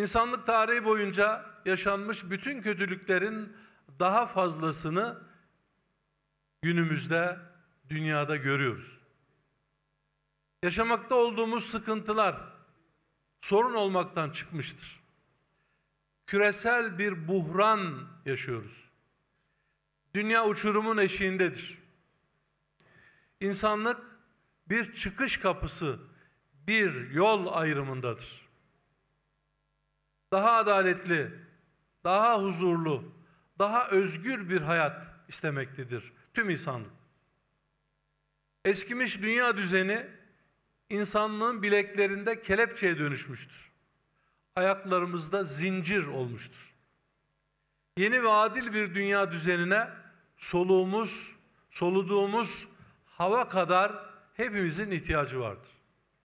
İnsanlık tarihi boyunca yaşanmış bütün kötülüklerin daha fazlasını günümüzde dünyada görüyoruz. Yaşamakta olduğumuz sıkıntılar sorun olmaktan çıkmıştır. Küresel bir buhran yaşıyoruz. Dünya uçurumun eşiğindedir. İnsanlık bir çıkış kapısı, bir yol ayrımındadır daha adaletli, daha huzurlu, daha özgür bir hayat istemektedir tüm insanlık. Eskimiş dünya düzeni insanlığın bileklerinde kelepçeye dönüşmüştür. Ayaklarımızda zincir olmuştur. Yeni ve adil bir dünya düzenine soluğumuz, soluduğumuz hava kadar hepimizin ihtiyacı vardır.